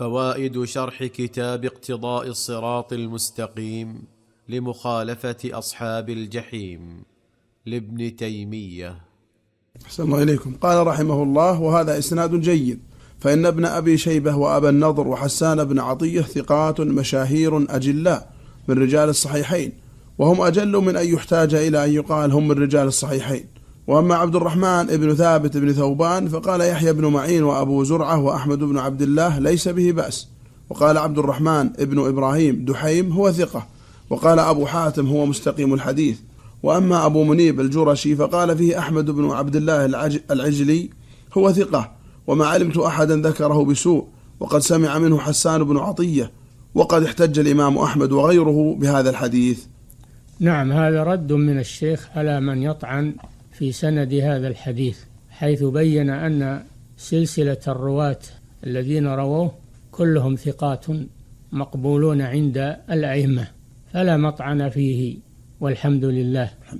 فوائد شرح كتاب اقتضاء الصراط المستقيم لمخالفه اصحاب الجحيم لابن تيميه احسن الله اليكم قال رحمه الله وهذا اسناد جيد فان ابن ابي شيبه وابا النضر وحسان بن عطيه ثقات مشاهير اجلاء من رجال الصحيحين وهم اجل من ان يحتاج الى ان يقال هم من رجال الصحيحين وأما عبد الرحمن بن ثابت بن ثوبان فقال يحيى بن معين وأبو زرعة وأحمد بن عبد الله ليس به بأس وقال عبد الرحمن بن إبراهيم دحيم هو ثقة وقال أبو حاتم هو مستقيم الحديث وأما أبو منيب الجرشي فقال فيه أحمد بن عبد الله العجلي هو ثقة وما علمت أحدا ذكره بسوء وقد سمع منه حسان بن عطية وقد احتج الإمام أحمد وغيره بهذا الحديث نعم هذا رد من الشيخ على من يطعن في سند هذا الحديث حيث بين أن سلسلة الرواة الذين رووه كلهم ثقات مقبولون عند الأئمة فلا مطعن فيه والحمد لله